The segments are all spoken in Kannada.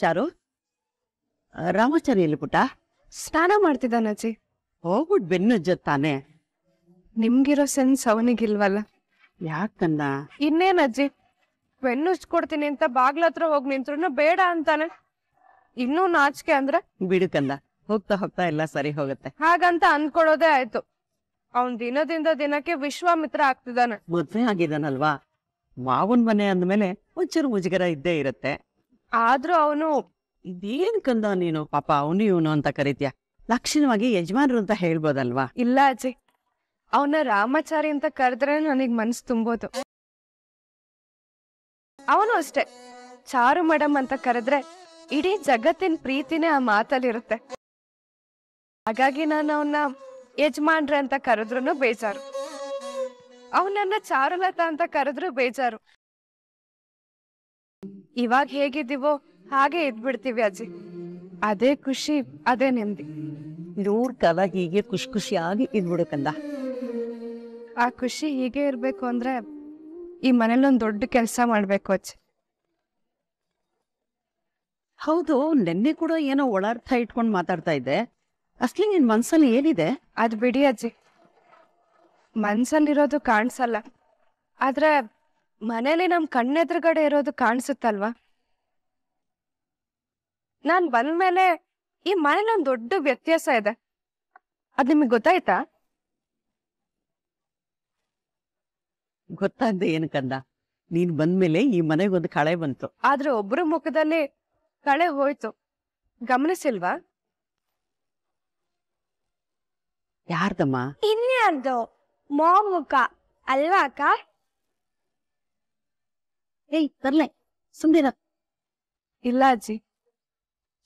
ಚಾರು ರಾಮಾಚಾರಿ ಎಲ್ಲಿ ಪುಟ್ಟ ಸ್ನಾನ ಮಾಡ್ತಿದ್ದಾನ ಅಜ್ಜಿ ಹೋಗ್ಬಿಟ್ ಬೆನ್ನುಜ್ಜ ತಾನೆ ನಿಮ್ಗಿರೋ ಸೆನ್ಸ್ ಅವನಿಗಿಲ್ವಲ್ಲ ಯಾಕಂದ ಇನ್ನೇನ್ ಅಜ್ಜಿ ಕೊಡ್ತೀನಿ ಅಂತ ಬಾಗ್ಲ ಹತ್ರ ಹೋಗ್ ನಿಂತ್ರು ಬೇಡ ಅಂತಾನೆ ಇನ್ನೂ ನಾಚಿಕೆ ಅಂದ್ರೆ ಬಿಡು ಕಂದ ಹೋಗ್ತಾ ಹೋಗ್ತಾ ಎಲ್ಲ ಸರಿ ಹೋಗುತ್ತೆ ಹಾಗಂತ ಅನ್ಕೊಳ್ಳೋದೇ ಆಯ್ತು ಅವನ್ ದಿನದಿಂದ ದಿನಕ್ಕೆ ವಿಶ್ವಾಮಿತ್ರ ಆಗ್ತಿದ್ದಾನೆ ಮದ್ವೆ ಆಗಿದಾನಲ್ವಾ ಮಾವನ್ ಮನೆ ಅಂದ್ಮೇಲೆ ಒಂಚೂರು ಮುಜುಗರ ಇದ್ದೇ ಇರತ್ತೆ ಆದ್ರೂ ಅವನು ಇದೇನ್ ಕಂದ ನೀನು ಪಾಪ ಅವನು ಇವನು ಅಂತ ಕರೀತ್ಯ ಲಕ್ಷಣವಾಗಿ ಯಜಮಾನರು ಅಂತ ಹೇಳ್ಬೋದಲ್ವಾ ಇಲ್ಲ ಅಜ್ಜಿ ಅವನ ರಾಮಾಚಾರಿ ಅಂತ ಕರೆದ್ರೆ ನನಗ್ ಮನ್ಸ್ ತುಂಬೋದು ಅವನು ಅಷ್ಟೇ ಚಾರು ಮೇಡಮ್ ಅಂತ ಕರೆದ್ರೆ ಇಡೀ ಜಗತ್ತಿನ ಪ್ರೀತಿನೇ ಆ ಮಾತಲ್ಲಿರುತ್ತೆ ಹಾಗಾಗಿ ನಾನು ಅವನ್ನ ಯಜಮಾನ್ರ ಅಂತ ಕರೆದ್ರು ಬೇಜಾರು ಅವನನ್ನ ಚಾರುಲತಾ ಅಂತ ಕರೆದ್ರು ಬೇಜಾರು ಇವಾಗ ಹೇಗಿದ್ದೀವೋ ಹಾಗೆ ಇದ್ಬಿಡ್ತೀವಿ ಅಜ್ಜಿ ಅದೇ ಖುಷಿ ಅದೇ ನೆಮ್ಮದಿ ನೂರ್ ಕಾಲ ಹೀಗೆ ಖುಷಿ ಖುಷಿಯಾಗಿ ಇದ್ಬಿಡಕಂದ ಆ ಖುಷಿ ಹೀಗೆ ಇರ್ಬೇಕು ಅಂದ್ರೆ ಈ ಮನೇಲಿ ಒಂದ್ ದೊಡ್ಡ ಕೆಲಸ ಮಾಡ್ಬೇಕು ಅಜ್ಜಿ ಹೌದು ನೆನ್ನೆ ಕೂಡ ಏನೋ ಒಳಾರ್ಥ ಇಟ್ಕೊಂಡು ಮಾತಾಡ್ತಾ ಇದ್ದೆ ಅಸ್ಲಿ ನಿನ್ ಮನ್ಸಲ್ಲಿ ಏನಿದೆ ಅದ್ ಬಿಡಿ ಅಜ್ಜಿ ಮನ್ಸಲ್ಲಿರೋದು ಕಾಣಿಸಲ್ಲ ಆದ್ರೆ ಮನೇಲಿ ನಮ್ ಕಣ್ಣೆದ್ರುಗಡೆ ಇರೋದು ಕಾಣಿಸುತ್ತಲ್ವಾ ನಾನ್ ಬಂದ್ಮೇಲೆ ಈ ಮನೇಲಿ ಒಂದ್ ದೊಡ್ಡ ವ್ಯತ್ಯಾಸ ಇದೆ ಅದ್ ನಿಮ್ಗೆ ಗೊತ್ತಾಯ್ತಾ ಗೊತ್ತಾಗ್ದೆ ಏನಕಂದ ನೀನ್ ಬಂದ್ಮೇಲೆ ಈ ಮನೆಗೊಂದು ಕಳೆ ಬಂತು ಆದ್ರೆ ಒಬ್ರು ಮುಖದಲ್ಲಿ ಕಳೆ ಹೋಯ್ತು ಗಮನಿಸಿಲ್ವಾ ಯಾರ್ದಮ್ಮ ಇನ್ಯಾರ್ದು ಮೊಮ್ಮುಖ ಅಲ್ವಾ ಅಕ್ಕ ಏಯ್ ತರ್ಲೆ ಸುಮ್ನಿರ ಇಲ್ಲ ಅಜ್ಜಿ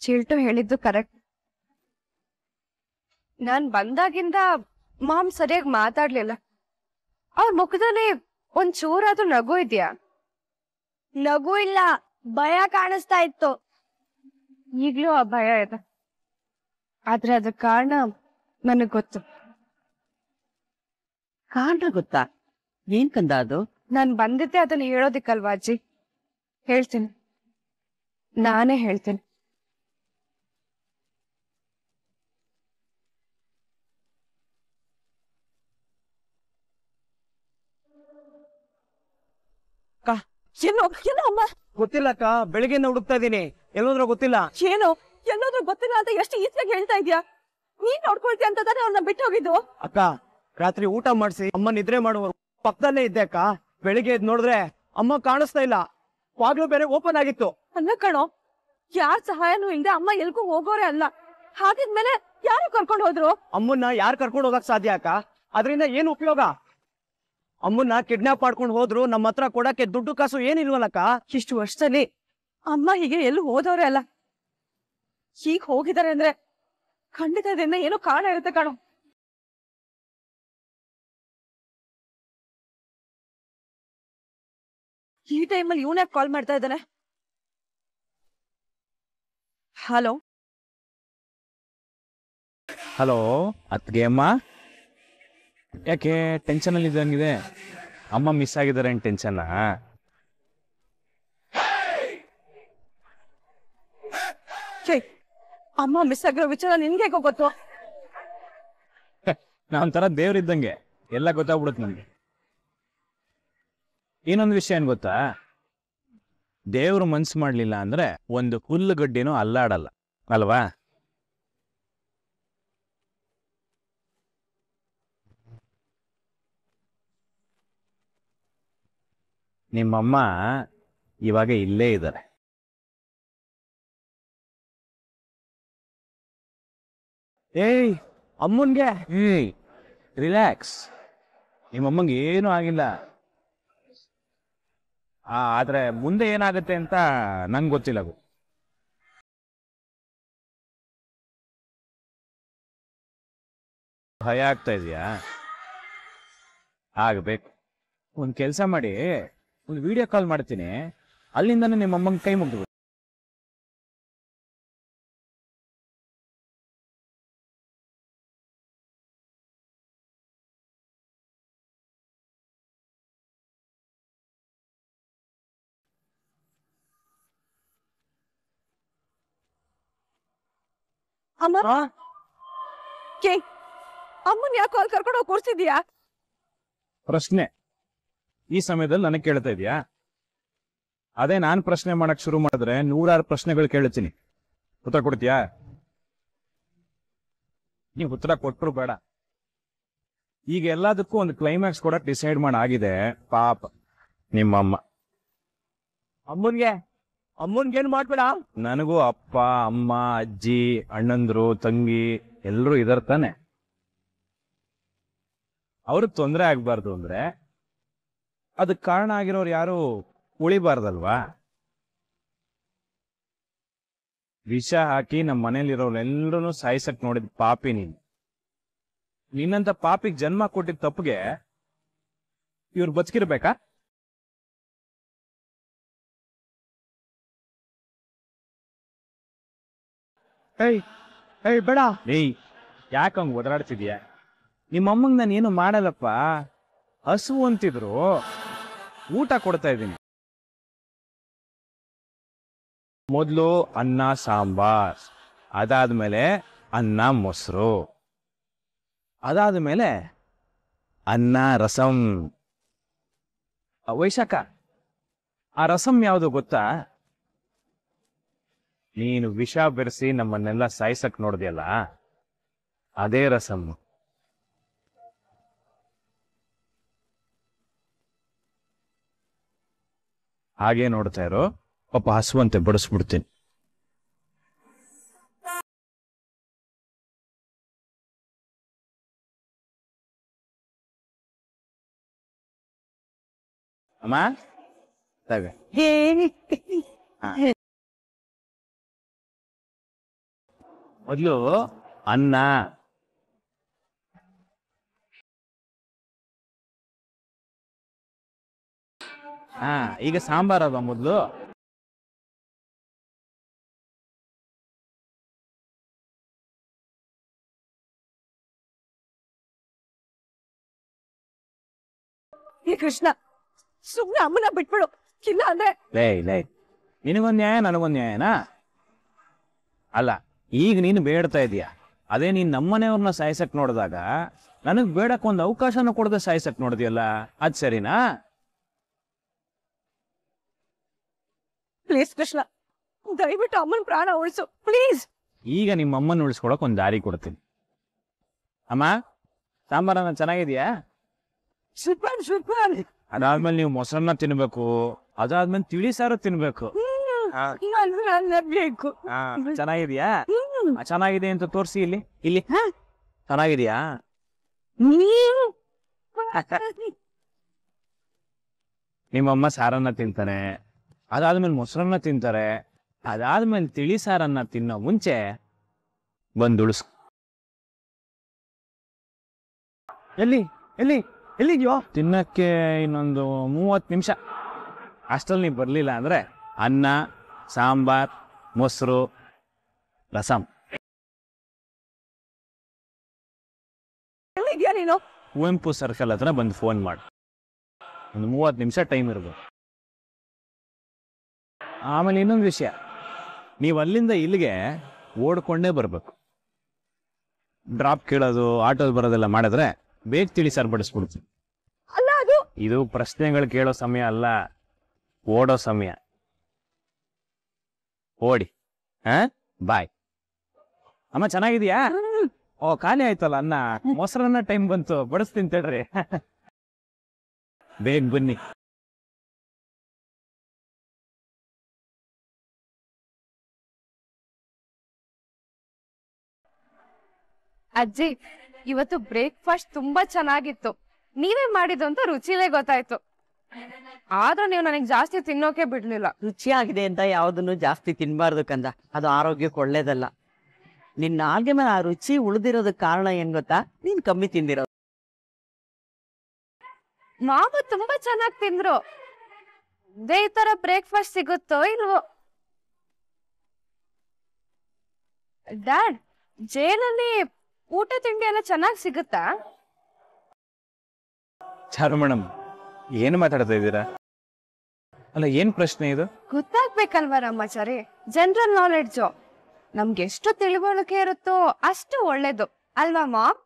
ಚಿಲ್ಟು ಹೇಳಿದ್ದು ಕರೆಕ್ಟ್ ನಾನ್ ಬಂದಾಗಿಂದ ಮಾಮ್ ಸರಿಯಾಗಿ ಮಾತಾಡ್ಲಿಲ್ಲ ಅವ್ರ ಮುಖದಲ್ಲಿ ಒಂದ್ ಚೂರಾದ್ರೂ ನಗು ಇದ್ಯಾ ನಗು ಇಲ್ಲ ಭಯ ಕಾಣಿಸ್ತಾ ಇತ್ತು ಈಗ್ಲೂ ಆ ಭಯ ಇದೆ ಆದ್ರೆ ಅದ ಕಾರಣ ನನಗ್ ಗೊತ್ತು ಕಾರಣ ಗೊತ್ತಾ ಏನ್ ಕಂದ ಅದು ನಾನ್ ಬಂದಿದ್ದೆ ಅದನ್ನ ಹೇಳೋದಿಕ್ಕಲ್ವಾ ಅಜ್ಜಿ ಹೇಳ್ತೀನಿ ನಾನೇ ಹೇಳ್ತೀನಿ ಏನು ಏನೋ ಅಮ್ಮ ಗೊತ್ತಿಲ್ಲ ಅಕ್ಕ ಬೆಳಿಗ್ಗೆ ಹುಡುಕ್ತಾ ಇದೀನಿ ಎಲ್ಲೋದ್ರೂ ಗೊತ್ತಿಲ್ಲ ಏನು ಎಲ್ಲೋದ್ರೂ ಗೊತ್ತಿಲ್ಲ ಅಂತ ಎಷ್ಟು ಈಸಿಯಾಗಿ ಹೇಳ್ತಾ ಇದ್ಯಾ ನೀನ್ ನೋಡ್ಕೊಳ್ತೀಯ ಅಂತ ತಾನೇ ಅವ್ರನ್ನ ಬಿಟ್ಟು ಹೋಗಿದ್ದು ಅಕ್ಕ ರಾತ್ರಿ ಊಟ ಮಾಡಿಸಿ ಅಮ್ಮ ನಿದ್ರೆ ಮಾಡುವ ಪಕ್ಕದಲ್ಲೇ ಇದ್ದೆ ಅಕ್ಕ ಬೆಳಿಗ್ಗೆ ಎದ್ ನೋಡಿದ್ರೆ ಅಮ್ಮ ಕಾಣಿಸ್ತಾ ಇಲ್ಲ ವಾಗ್ಲೂ ಬೇರೆ ಓಪನ್ ಆಗಿತ್ತು ಅಲ್ಲ ಕಣೋ ಯಾರ್ ಸಹಾಯನೂ ಇಲ್ದೆ ಅಮ್ಮ ಎಲ್ಗೂ ಹೋಗೋರೆ ಅಲ್ಲ ಹಾಗಿದ್ಮೇಲೆ ಯಾರು ಕರ್ಕೊಂಡು ಹೋದ್ರು ಅಮ್ಮನ್ನ ಯಾರು ಕರ್ಕೊಂಡು ಹೋಗಕ್ ಸಾಧ್ಯ ಅಕ್ಕ ಅದರಿಂದ ಏನ್ ಉಪಯೋಗ ಅಮ್ಮನ್ನ ಕಿಡ್ನಾಪ್ ಮಾಡ್ಕೊಂಡು ಹೋದ್ರು ನಮ್ಮ ಹತ್ರ ಕೊಡಕ್ಕೆ ದುಡ್ಡು ಕಾಸು ಏನಿಲ್ವಲ್ಲಕ್ಕ ಇಷ್ಟು ವರ್ಷದಲ್ಲಿ ಅಮ್ಮ ಹೀಗೆ ಎಲ್ಲೂ ಹೋದವ್ರೆ ಅಲ್ಲ ಹೀಗ್ ಹೋಗಿದಾರೆ ಅಂದ್ರೆ ಖಂಡಿತ ಇದನ್ನ ಏನೋ ಕಾರಣ ಇರುತ್ತೆ ಕಣೋ ಈ ಟೈಮಲ್ಲಿ ಇವನ್ಯಾಕ್ ಕಾಲ್ ಮಾಡ್ತಾ ಇದ್ದಾನೆ ಹಲೋ ಹಲೋ ಅತ್ಗೆ ಅಮ್ಮ ಯಾಕೆ ಟೆನ್ಷನ್ ಅಲ್ಲಿ ಇದ್ದಂಗಿದೆ ಅಮ್ಮ ಮಿಸ್ ಆಗಿದ್ದಾರೆ ಟೆನ್ಷನ್ ಅಮ್ಮ ಮಿಸ್ ಆಗಿರೋ ವಿಚಾರ ನಿನ್ಗೆ ಗೊತ್ತು ಗೊತ್ತು ನಾನ್ ತರ ದೇವ್ರಿದ್ದಂಗೆ ಎಲ್ಲ ಗೊತ್ತಾಗ್ಬಿಡುತ್ತೆ ನನ್ಗೆ ಇನ್ನೊಂದು ವಿಷಯ ಏನ್ ಗೊತ್ತಾ ದೇವ್ರು ಮನ್ಸು ಮಾಡ್ಲಿಲ್ಲ ಅಂದ್ರೆ ಒಂದು ಗಡ್ಡಿನೂ ಅಲ್ಲಾಡಲ್ಲ ಅಲ್ವಾ ನಿಮ್ಮಮ್ಮ ಇವಾಗ ಇಲ್ಲೇ ಇದ್ದಾರೆ ಏಯ್ ಅಮ್ಮನ್ಗೆ ಏಯ್ ರಿಲ್ಯಾಕ್ಸ್ ನಿಮ್ಮಮ್ಮಂಗೆ ಏನು ಆಗಿಲ್ಲ ಆ, ಆದ್ರೆ ಮುಂದೆ ಏನಾಗುತ್ತೆ ಅಂತ ನಂಗೆ ಗೊತ್ತಿಲ್ಲ ಭಯ ಆಗ್ತಾ ಇದೆಯಾ ಆಗಬೇಕು ಒಂದು ಕೆಲಸ ಮಾಡಿ ಒಂದು ವಿಡಿಯೋ ಕಾಲ್ ಮಾಡ್ತೀನಿ ಅಲ್ಲಿಂದನೂ ನಿಮ್ಮಮ್ಮಂಗೆ ಕೈ ಮುಗಿದು ಅಮ್ಮ ಕೇ ಅಮ್ಮನ್ ಯಾಕೋ ಅಲ್ಲಿ ಕರ್ಕೊಂಡು ಹೋಗಿ ಕೂರ್ಸಿದ್ಯಾ ಪ್ರಶ್ನೆ ಈ ಸಮಯದಲ್ಲಿ ನನಗೆ ಕೇಳ್ತಾ ಇದೆಯಾ ಅದೇ ನಾನ್ ಪ್ರಶ್ನೆ ಮಾಡಕ್ ಶುರು ಮಾಡಿದ್ರೆ ನೂರಾರು ಪ್ರಶ್ನೆಗಳು ಕೇಳ್ತೀನಿ ಉತ್ತರ ಕೊಡ್ತೀಯಾ ನೀವು ಉತ್ತರ ಕೊಟ್ಟರು ಬೇಡ ಈಗ ಎಲ್ಲದಕ್ಕೂ ಒಂದು ಕ್ಲೈಮ್ಯಾಕ್ಸ್ ಕೂಡ ಡಿಸೈಡ್ ಆಗಿದೆ ಪಾಪ ನಿಮ್ಮಮ್ಮ ಅಮ್ಮನ್ಗೆ ಅಮ್ಮನ್ಗೇನ್ ಮಾಡ್ಬೇಡ ನನಗೂ ಅಪ್ಪ ಅಮ್ಮ ಅಜ್ಜಿ ಅಣ್ಣಂದ್ರು ತಂಗಿ ಎಲ್ಲರೂ ಇದರ್ ತಾನೆ ತೊಂದರೆ ಆಗ್ಬಾರ್ದು ಅಂದ್ರೆ ಅದಕ್ಕೆ ಕಾರಣ ಆಗಿರೋರು ಯಾರು ಉಳಿಬಾರ್ದಲ್ವಾ ವಿಷ ಹಾಕಿ ನಮ್ಮ ಮನೇಲಿರೋರೆಲ್ಲರೂ ಸಾಯಿಸಕ್ ನೋಡಿದ ಪಾಪಿ ನೀನ್ ನಿನ್ನಂತ ಪಾಪಿಗೆ ಜನ್ಮ ಕೊಟ್ಟಿದ್ದ ತಪ್ಪಿಗೆ ಇವ್ರು ಬದುಕಿರ್ಬೇಕಾ ಏಯ್ ಏಯ್ ಬೇಡ ಏಯ್ ಯಾಕೆ ನಾನು ಏನು ಮಾಡಲ್ಲಪ್ಪ ಹಸು ಅಂತಿದ್ರು ಊಟ ಕೊಡ್ತಾ ಇದ್ದೀನಿ ಮೊದಲು ಅನ್ನ ಸಾಂಬಾರ್ ಅದಾದ್ಮೇಲೆ ಅನ್ನ ಮೊಸರು ಅದಾದ್ಮೇಲೆ ಅನ್ನ ರಸಂ ವೈಶಾಖ ಆ ರಸಂ ಯಾವುದು ಗೊತ್ತಾ ನೀನು ವಿಷ ಬೆರೆಸಿ ನಮ್ಮನ್ನೆಲ್ಲ ಸಾಯಿಸಕ್ ನೋಡಿದೆಯಲ್ಲ ಅದೇ ರಸಮ್ಮ ಹಾಗೆ ನೋಡ್ತಾ ಇರೋ ಪಾಪ ಹಸುವಂತೆ ಬಡಿಸ್ಬಿಡ್ತೀನಿ ಅಮ್ಮ ಮೊದಲು ಅನ್ನ ಹಾ ಈಗ ಸಾಂಬಾರ್ ಅಲ್ವಾ ಮೊದಲು ಈ ಕೃಷ್ಣ ಸುಮ್ನೆ ಅಮ್ಮನ ಬಿಟ್ಬಿಡು ಇಲ್ಲ ಅಂದ್ರೆ ಲೈ ಲೈ ನಿನಗೊಂದ್ ನ್ಯಾಯ ನನಗೊಂದ್ ನ್ಯಾಯನಾ ಅಲ್ಲ ಈಗ ನೀನು ಬೇಡ್ತಾ ಇದೀಯ ಅದೇ ನೀನು ನಮ್ಮನೆಯವ್ರನ್ನ ಸಾಯಿಸಕ್ ನೋಡಿದಾಗ ನನಗ್ ಬೇಡಕ್ ಒಂದು ಅವಕಾಶನ ಕೊಡದೆ ಸಾಯಿಸಕ್ ನೋಡಿದ್ಯಲ್ಲ ಅದ್ ಸರಿನಾ ಪ್ಲೀಸ್ ಕೃಷ್ಣ ದಯವಿಟ್ಟು ಅಮ್ಮನ ಪ್ರಾಣ ಉಳಿಸು ಪ್ಲೀಸ್ ಈಗ ನಿಮ್ಮ ಅಮ್ಮನ ಉಳಿಸ್ಕೊಡಕ್ ಒಂದು ದಾರಿ ಕೊಡ್ತೀನಿ ಅಮ್ಮ ಸಾಂಬಾರನ್ನ ಚೆನ್ನಾಗಿದ್ಯಾ ಸೂಪರ್ ಸೂಪರ್ ಅದಾದ್ಮೇಲೆ ನೀವು ಮೊಸರನ್ನ ತಿನ್ಬೇಕು ಅದಾದ್ಮೇಲೆ ತಿಳಿ ಸಾರು ತಿನ್ಬೇಕು ಬೇಕು ಚೆನ್ನಾಗಿದ್ಯಾ ಚೆನ್ನಾಗಿದೆ ಅಂತ ತೋರಿಸಿ ಇಲ್ಲಿ ಇಲ್ಲಿ ಹಾ? ಚೆನ್ನಾಗಿದ್ಯಾ ನೀವು ನಿಮ್ಮಮ್ಮ ಸಾರನ್ನ ತಿಂತಾರೆ ಅದಾದ್ಮೇಲೆ ಮೊಸರನ್ನ ತಿಂತಾರೆ ಅದಾದ್ಮೇಲೆ ತಿಳಿ ಸಾರನ್ನ ತಿನ್ನೋ ಮುಂಚೆ ಬಂದುಳಿಸ್ ಎಲ್ಲಿ ಎಲ್ಲಿ ಎಲ್ಲಿದ್ಯೋ ತಿನ್ನಕ್ಕೆ ಇನ್ನೊಂದು ಮೂವತ್ತು ನಿಮಿಷ ಅಷ್ಟಲ್ಲಿ ನೀವು ಬರಲಿಲ್ಲ ಅಂದ್ರೆ ಅನ್ನ ಸಾಂಬಾರ್ ಮೊಸರು ರಸಂ ಕುವೆಂಪು ಸರ್ಕಲ್ ಹತ್ರ ಬಂದು ಫೋನ್ ಮಾಡಿ ಒಂದು ಮೂವತ್ತು ನಿಮಿಷ ಟೈಮ್ ಇರ್ಬೋದು ಆಮೇಲೆ ಇನ್ನೊಂದು ವಿಷಯ ನೀವು ಅಲ್ಲಿಂದ ಇಲ್ಲಿಗೆ ಓಡ್ಕೊಂಡೇ ಬರಬೇಕು ಡ್ರಾಪ್ ಕೇಳೋದು ಆಟೋ ಬರೋದೆಲ್ಲ ಮಾಡಿದ್ರೆ ಬೇಗ ತಿಳಿ ಸರಿಪಡಿಸ್ಬಿಡ್ತೀನಿ ಅಲ್ಲ ಅದು ಇದು ಪ್ರಶ್ನೆಗಳು ಕೇಳೋ ಸಮಯ ಅಲ್ಲ ಓಡೋ ಸಮಯ ಓಡಿ ಹಾ ಬಾಯ್ ಅಮ್ಮ ಚೆನ್ನಾಗಿದೆಯಾ ಓ ಖಾಲಿ ಆಯ್ತಲ್ಲ ಅನ್ನ ಮೊಸರನ್ನ ಟೈಮ್ ಬಂತು ಬಡಿಸ್ತೀನಿ ತೇಳ್ರಿ ಬೇಗ ಬನ್ನಿ ಅಜ್ಜಿ ಇವತ್ತು ಬ್ರೇಕ್ಫಾಸ್ಟ್ ತುಂಬಾ ಚೆನ್ನಾಗಿತ್ತು ನೀವೇ ಮಾಡಿದ್ದು ಅಂತ ರುಚಿಲೇ ಗೊತ್ತಾಯ್ತು ಆದ್ರೂ ನೀವು ನನಗೆ ಜಾಸ್ತಿ ತಿನ್ನೋಕೆ ಬಿಡ್ಲಿಲ್ಲ ರುಚಿಯಾಗಿದೆ ಅಂತ ಯಾವ್ದನ್ನು ಜಾಸ್ತಿ ತಿನ್ಬಾರ್ದು ಕಂದ ಅದು ಆರೋಗ್ಯಕ್ಕೆ ಒಳ್ಳೇದಲ್ಲ ನಿನ್ನ ನಾಲ್ಗೆ ಮೇಲೆ ಆ ರುಚಿ ಉಳಿದಿರೋದಕ್ಕೆ ಕಾರಣ ಏನ್ ಗೊತ್ತಾ ನೀನ್ ಕಮ್ಮಿ ತಿಂದಿರೋ ಮಾವು ತುಂಬಾ ಚೆನ್ನಾಗಿ ತಿಂದ್ರು ಈ ತರ ಬ್ರೇಕ್ಫಾಸ್ಟ್ ಸಿಗುತ್ತೋ ಇಲ್ವೋ ಡ್ಯಾಡ್ ಜೈಲಲ್ಲಿ ಊಟ ತಿಂಡಿ ಎಲ್ಲ ಚೆನ್ನಾಗಿ ಸಿಗುತ್ತಾ ಚಾರು ಮೇಡಮ್ ಏನು ಮಾತಾಡ್ತಾ ಇದ್ದೀರಾ ಅಲ್ಲ ಏನ್ ಪ್ರಶ್ನೆ ಇದು ಗೊತ್ತಾಗ್ಬೇಕಲ್ವಾ ರಮ್ಮಾಚಾರಿ ಜನರಲ್ ನಾಲೆಡ್ಜು ನಮ್ಗೆ ಎಷ್ಟು ತಿಳುವಳಿಕೆ ಇರುತ್ತೋ ಅಷ್ಟು ಒಳ್ಳೇದು ಅಲ್ವಾ ಮಾಮ್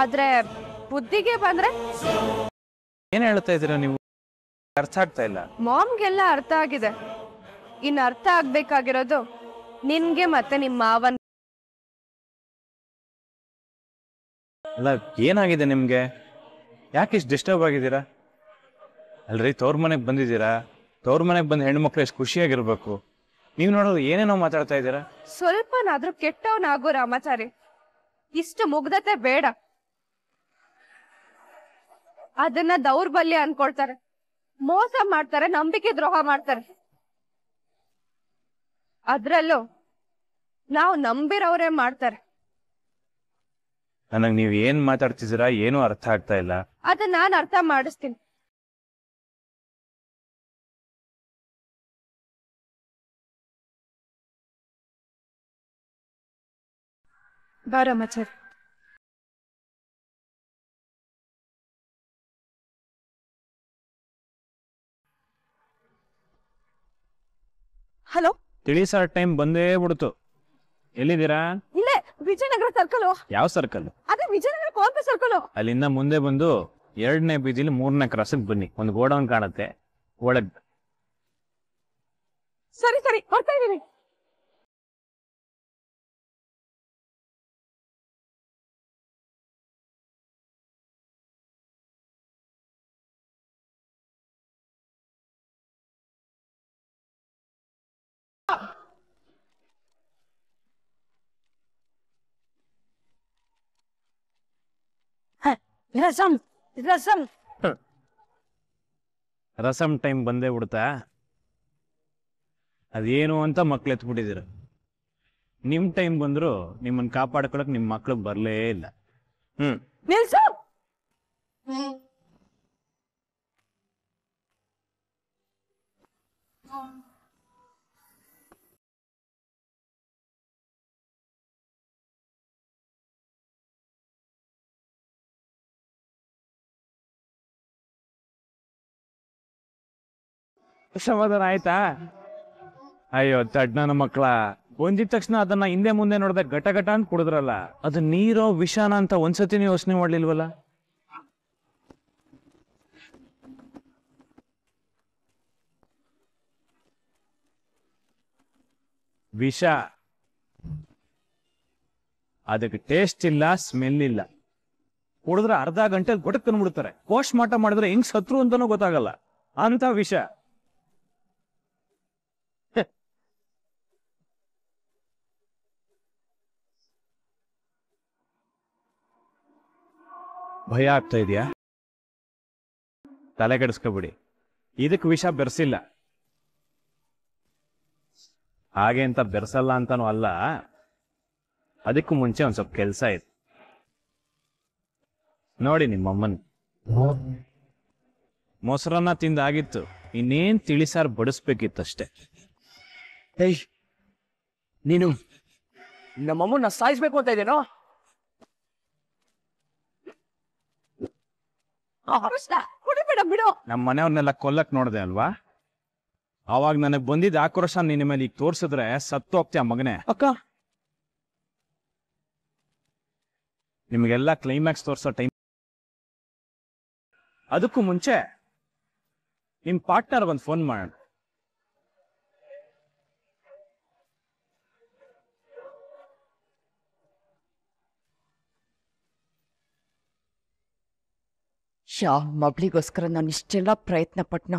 ಆದ್ರೆ ಬುದ್ಧಿಗೆ ಬಂದ್ರೆ ಏನ್ ಹೇಳ್ತಾ ಇದೀರ ನೀವು ಅರ್ಥ ಆಗ್ತಾ ಇಲ್ಲ ಮಾಮ್ಗೆಲ್ಲ ಅರ್ಥ ಆಗಿದೆ ಇನ್ ಅರ್ಥ ಆಗ್ಬೇಕಾಗಿರೋದು ನಿನ್ಗೆ ಮತ್ತೆ ನಿಮ್ ಮಾವನ್ ಅಲ್ಲ ಏನಾಗಿದೆ ನಿಮ್ಗೆ ಯಾಕೆ ಇಷ್ಟು ಡಿಸ್ಟರ್ಬ್ ಆಗಿದ್ದೀರಾ ಅಲ್ರಿ ತವ್ರ ಮನೆಗೆ ಬಂದಿದ್ದೀರಾ ತವ್ರ ಮನೆಗೆ ಬಂದ ಹೆಣ್ಮಕ್ಳು ಎಷ್ಟು ಖುಷಿಯಾಗಿರ್ಬೇಕು ನೀವು ನೋಡೋದು ಏನೇನೋ ಮಾತಾಡ್ತಾ ಇದ್ದೀರಾ ಸ್ವಲ್ಪನಾದ್ರೂ ಕೆಟ್ಟವನಾಗೋ ರಾಮಾಚಾರಿ ಇಷ್ಟು ಮುಗ್ಧತೆ ಬೇಡ ಅದನ್ನ ದೌರ್ಬಲ್ಯ ಅನ್ಕೊಳ್ತಾರೆ ಮೋಸ ಮಾಡ್ತಾರೆ ನಂಬಿಕೆ ದ್ರೋಹ ಮಾಡ್ತಾರೆ ಅದ್ರಲ್ಲೂ ನಾವು ನಂಬಿರೋರೇ ಮಾಡ್ತಾರೆ ನನಗೆ ನೀವು ಏನ್ ಮಾತಾಡ್ತಿದ್ದೀರಾ ಏನು ಅರ್ಥ ಆಗ್ತಾ ಇಲ್ಲ ಅದನ್ನ ನಾನು ಅರ್ಥ ಮಾಡಿಸ್ತೀನಿ Bottom-a-tip ಹಲೋ ತಿಳಿಸಾರ್ ಟೈಮ್ ಬಂದೇ ಬಿಡ್ತು ಎಲ್ಲಿದ್ದೀರಾ ಇಲ್ಲೇ ವಿಜಯನಗರ ಸರ್ಕಲ್ ಯಾವ ಸರ್ಕಲ್ ಅದೇ ವಿಜಯನಗರ ಕಾಂಪೆ ಸರ್ಕಲ್ ಅಲ್ಲಿಂದ ಮುಂದೆ ಬಂದು ಎರಡನೇ ಬೀದಿಲಿ ಮೂರನೇ ಕ್ರಾಸಿಗೆ ಬನ್ನಿ ಒಂದು ಗೋಡೌನ್ ಕಾಣುತ್ತೆ ಒಳಗ್ ಸರಿ ಸರಿ ಬರ್ತಾ ಇದೀನಿ ರಸಂ ರಸಂ ರಸಂ ಟೈಮ್ ಬಂದೇ ಬಿಡುತ್ತಾ ಅದೇನು ಅಂತ ಮಕ್ಳು ಎತ್ಬಿಟ್ಟಿದ್ದೀರ ನಿಮ್ ಟೈಮ್ ಬಂದ್ರು ನಿಮ್ಮನ್ನ ಕಾಪಾಡ್ಕೊಳಕ್ ನಿಮ್ ಮಕ್ಳು ಬರಲೇ ಇಲ್ಲ ಹ್ಮ್ ಸಮಾಧಾನ ಆಯ್ತಾ ಅಯ್ಯೋ ತಡ್ನ ಮಕ್ಕಳ ಒಂದಿದ ತಕ್ಷಣ ಅದನ್ನ ಹಿಂದೆ ಮುಂದೆ ನೋಡಿದ್ರೆ ಘಟ ಘಟ ಅಂತ ಕುಡಿದ್ರಲ್ಲ ಅದು ನೀರೋ ವಿಷಾನ ಅಂತ ನೀವು ಯೋಚನೆ ಮಾಡ್ಲಿಲ್ವಲ್ಲ ವಿಷ ಅದಕ್ಕೆ ಟೇಸ್ಟ್ ಇಲ್ಲ ಸ್ಮೆಲ್ ಇಲ್ಲ ಕುಡಿದ್ರೆ ಅರ್ಧ ಗಂಟೆ ಗೊಟಕ್ ತಂದ್ಬಿಡ್ತಾರೆ ಪೋಸ್ಟ್ ಮಾಟ ಮಾಡಿದ್ರೆ ಹೆಂಗ್ ಸತ್ರು ಅಂತಾನೂ ಗೊತ್ತಾಗಲ್ಲ ಅಂತ ವಿಷ ಭಯ ಆಗ್ತಾ ಇದೆಯಾ ತಲೆಗೆಡಿಸ್ಕೊಬಿಡಿ ಇದಕ್ಕೆ ವಿಷ ಬೆರೆಸಿಲ್ಲ ಹಾಗೆ ಅಂತ ಬೆರೆಸಲ್ಲ ಅಂತನೂ ಅಲ್ಲ ಅದಕ್ಕೂ ಮುಂಚೆ ಒಂದ್ ಸ್ವಲ್ಪ ಕೆಲಸ ಇತ್ತು ನೋಡಿ ನಿಮ್ಮಮ್ಮನ್ ಮೊಸರನ್ನ ತಿಂದಾಗಿತ್ತು ಇನ್ನೇನ್ ತಿಳಿಸಾರು ಬಡಿಸ್ಬೇಕಿತ್ತಷ್ಟೆ ಏಯ್ ನೀನು ನಮ್ಮಮ್ಮನ ಸಾಯಿಸ್ಬೇಕು ಅಂತ ಇದೇನೋ ಬಿಡು ನಮ್ಮ ಮನೆಯವ್ರನ್ನೆಲ್ಲ ಕೊಲ್ಲಕ್ ನೋಡಿದೆ ಅಲ್ವಾ ಅವಾಗ ನನಗೆ ಬಂದಿದ್ದ ಆಕ್ರೋಶ ನಿನ್ನ ಮೇಲೆ ಈಗ ತೋರ್ಸಿದ್ರೆ ಸತ್ತು ಹೋಗ್ತೀಯ ಮಗನೇ ಅಕ್ಕ ನಿಮಗೆಲ್ಲ ಕ್ಲೈಮ್ಯಾಕ್ಸ್ ತೋರಿಸೋ ಟೈಮ್ ಅದಕ್ಕೂ ಮುಂಚೆ ನಿಮ್ಮ ಪಾರ್ಟ್ನರ್ ಬಂದು ಫೋನ್ ಮಾಡೋಣ ಯಾವ ಮಗಳಿಗೋಸ್ಕರ ನಾನು ಇಷ್ಟೆಲ್ಲ ಪ್ರಯತ್ನ ಪಟ್ನ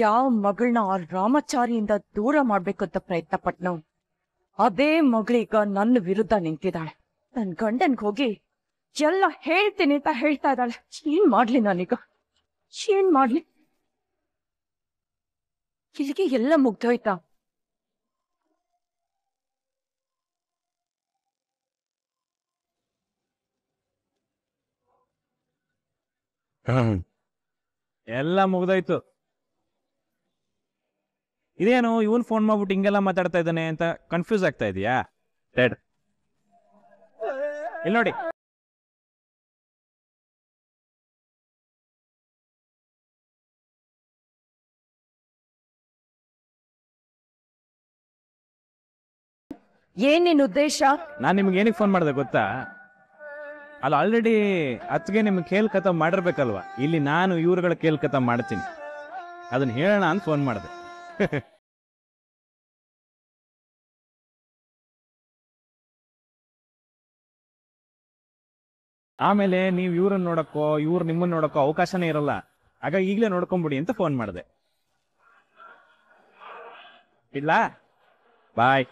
ಯಾವ ಮಗಳನ್ನ ಆ ರಾಮಾಚಾರಿಯಿಂದ ದೂರ ಮಾಡ್ಬೇಕಂತ ಪ್ರಯತ್ನ ಪಟ್ನ ಅದೇ ಮಗಳೀಗ ನನ್ನ ವಿರುದ್ಧ ನಿಂತಿದ್ದಾಳೆ ನನ್ ಗಂಡನ್ಗೆ ಹೋಗಿ ಎಲ್ಲ ಹೇಳ್ತೀನಿ ಅಂತ ಹೇಳ್ತಾ ಇದ್ದಾಳೆ ಏನ್ ಮಾಡ್ಲಿ ನಾನೀಗ ಏನ್ ಮಾಡ್ಲಿ ಇಲ್ಲಿಗೆ ಎಲ್ಲ ಮುಗ್ದೋಯ್ತಾ ಎಲ್ಲ ಮುಗ್ದೋಯ್ತು ಇದೇನು ಇವನ್ ಫೋನ್ ಮಾಡ್ಬಿಟ್ಟು ಹಿಂಗೆಲ್ಲ ಮಾತಾಡ್ತಾ ಇದ್ದಾನೆ ಅಂತ ಕನ್ಫ್ಯೂಸ್ ಆಗ್ತಾ ಇದೆಯಾ ಡ್ಯಾಡ್ ಇಲ್ಲಿ ನೋಡಿ ಏನೇನು ಉದ್ದೇಶ ನಾನು ನಿಮ್ಗೆ ಏನಕ್ಕೆ ಫೋನ್ ಮಾಡ್ದೆ ಗೊತ್ತಾ ಅಲ್ಲ ಆಲ್ರೆಡಿ ಅತ್ಗೆ ನಿಮ್ಗೆ ಕೇಲ್ಕತ ಮಾಡಿರ್ಬೇಕಲ್ವಾ ಇಲ್ಲಿ ನಾನು ಇವ್ರುಗಳ ಕೇಲ್ಕತ ಮಾಡ್ತೀನಿ ಅದನ್ನ ಹೇಳೋಣ ಅಂತ ಫೋನ್ ಮಾಡಿದೆ ಆಮೇಲೆ ನೀವು ಇವ್ರನ್ನ ನೋಡಕ್ಕೋ ಇವ್ರು ನಿಮ್ಮನ್ನ ನೋಡಕ್ಕೋ ಅವಕಾಶನೇ ಇರಲ್ಲ ಹಾಗಾಗಿ ಈಗಲೇ ನೋಡ್ಕೊಂಬಿಡಿ ಅಂತ ಫೋನ್ ಮಾಡಿದೆ ಇಲ್ಲ ಬಾಯ್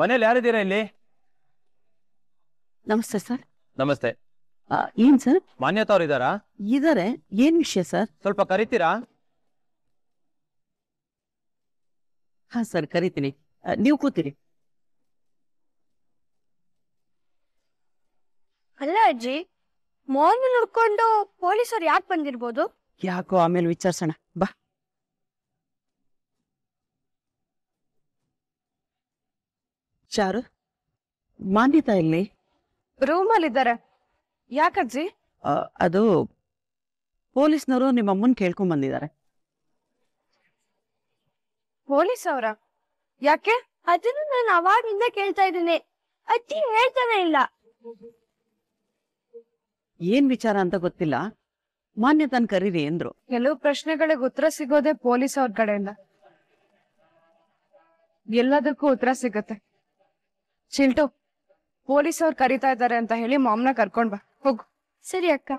ಮನೇಲಿ ಯಾರಿದ್ದೀರಾ ಇಲ್ಲಿ ನಮಸ್ತೆ ಸರ್ ನಮಸ್ತೆ ಆ, ಏನ್ ಸರ್ ಮಾನ್ಯತಾ ಅವ್ರ ಇದಾರಾ ಇದಾರೆ ಏನ್ ವಿಷಯ ಸರ್ ಸ್ವಲ್ಪ ಕರಿತೀರಾ ಹಾ ಸರ್ ಕರಿತೀನಿ ನೀವು ಕೂತಿರಿ ಅಲ್ಲ ಅಜ್ಜಿ ಮೋಹನ್ ಹುಡ್ಕೊಂಡು ಪೊಲೀಸರು ಯಾಕೆ ಬಂದಿರ್ಬೋದು ಯಾಕೋ ಆಮೇಲೆ ವಿಚಾರಿಸೋಣ ಚಾರು ಮಾನ್ಯತಾ ಇಲ್ಲಿ ಇದ್ದಾರೆ ಯಾಕಜ್ಜಿ ಅದು ಪೊಲೀಸ್ನವರು ನಿಮ್ಮ ಅಮ್ಮನ್ ಕೇಳ್ಕೊಂಡ್ ಬಂದಿದ್ದಾರೆ ಪೊಲೀಸ್ ಅವರ ಯಾಕೆ ಅದನ್ನು ನಾನು ಅವಾಗಿಂದ ಕೇಳ್ತಾ ಇದ್ದೀನಿ ಅಜ್ಜಿ ಹೇಳ್ತಾನೆ ಇಲ್ಲ ಏನ್ ವಿಚಾರ ಅಂತ ಗೊತ್ತಿಲ್ಲ ಮಾನ್ಯತಾನ್ ಕರೀರಿ ಎಂದ್ರು ಕೆಲವು ಪ್ರಶ್ನೆಗಳಿಗೆ ಉತ್ತರ ಸಿಗೋದೇ ಪೊಲೀಸ್ ಅವ್ರ ಕಡೆಯಿಂದ ಎಲ್ಲದಕ್ಕೂ ಉತ್ತರ ಸಿಗತ್ತೆ ಚಿಲ್ಟು ಪೊಲೀಸ್ ಅವ್ರು ಕರಿತಾ ಇದ್ದಾರೆ ಅಂತ ಹೇಳಿ ಮಾಮ್ನ ಕರ್ಕೊಂಡ್ ಬಾ ಹೋಗು ಸರಿ ಅಕ್ಕ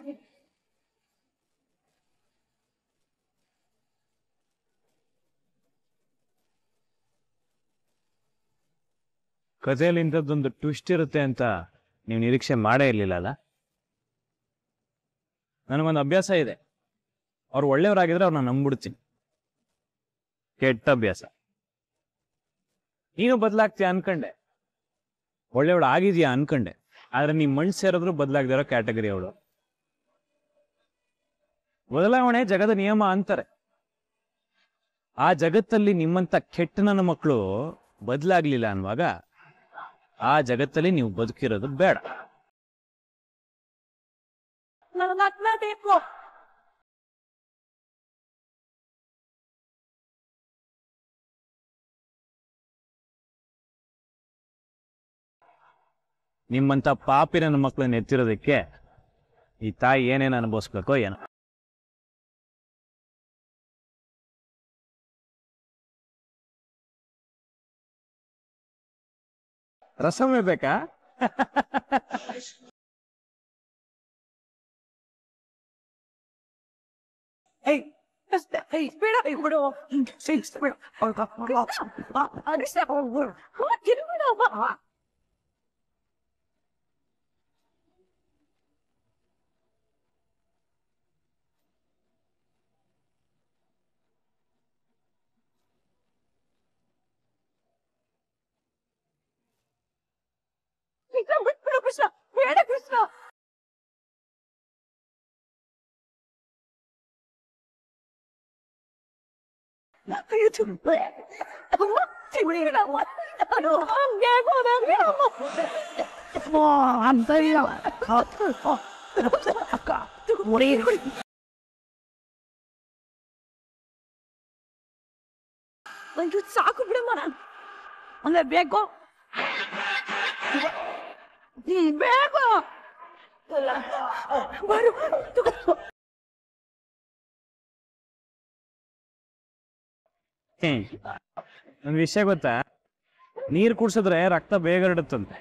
ಕಥೆಯಲ್ಲಿ ಇಂಥದ್ದೊಂದು ಟ್ವಿಸ್ಟ್ ಇರುತ್ತೆ ಅಂತ ನೀವು ನಿರೀಕ್ಷೆ ಮಾಡೇ ಇರ್ಲಿಲ್ಲ ಅಲ್ಲ ನನಗೊಂದು ಅಭ್ಯಾಸ ಇದೆ ಅವ್ರು ಒಳ್ಳೆಯವರಾಗಿದ್ರೆ ಅವ್ರನ್ನ ನಂಬಿಡ್ತೀನಿ ಕೆಟ್ಟ ಅಭ್ಯಾಸ ನೀನು ಬದಲಾಗ್ತೀಯ ಅನ್ಕಂಡೆ ಒಳ್ಳೆಯವಳು ಆಗಿದ್ಯಾ ಅನ್ಕಂಡೆ ಆದ್ರೆ ನೀವು ಮಣ್ಣು ಸೇರಿದ್ರು ಬದಲಾಗದಿರೋ ಕ್ಯಾಟಗರಿ ಅವಳು ಬದಲಾವಣೆ ಜಗದ ನಿಯಮ ಅಂತಾರೆ ಆ ಜಗತ್ತಲ್ಲಿ ನಿಮ್ಮಂತ ಕೆಟ್ಟ ನನ್ನ ಮಕ್ಕಳು ಬದಲಾಗ್ಲಿಲ್ಲ ಅನ್ವಾಗ ಆ ಜಗತ್ತಲ್ಲಿ ನೀವು ಬದುಕಿರೋದು ಬೇಡ ನಿಮ್ಮಂಥ ಪಾಪಿ ನನ್ನ ಮಕ್ಕಳನ್ನ ಎತ್ತಿರೋದಕ್ಕೆ ಈ ತಾಯಿ ಏನೇನು ಅನುಭವಿಸ್ಬೇಕೋ ಏನೋ ರಸಮೇ ಬೇಕಾ ಬಿಡು 아유 정말 정말 지문이라고 내고내고 뭐안 들려 어, 어, 어 아까 우리 아유 싸고 그래만 안내 메고 메고 바로 누가 ಹ್ಮ್ ಒಂದು ವಿಷಯ ಗೊತ್ತಾ ನೀರು ಕುಡ್ಸಿದ್ರೆ ರಕ್ತ ಬೇಗ ಹರಡುತ್ತಂತೆ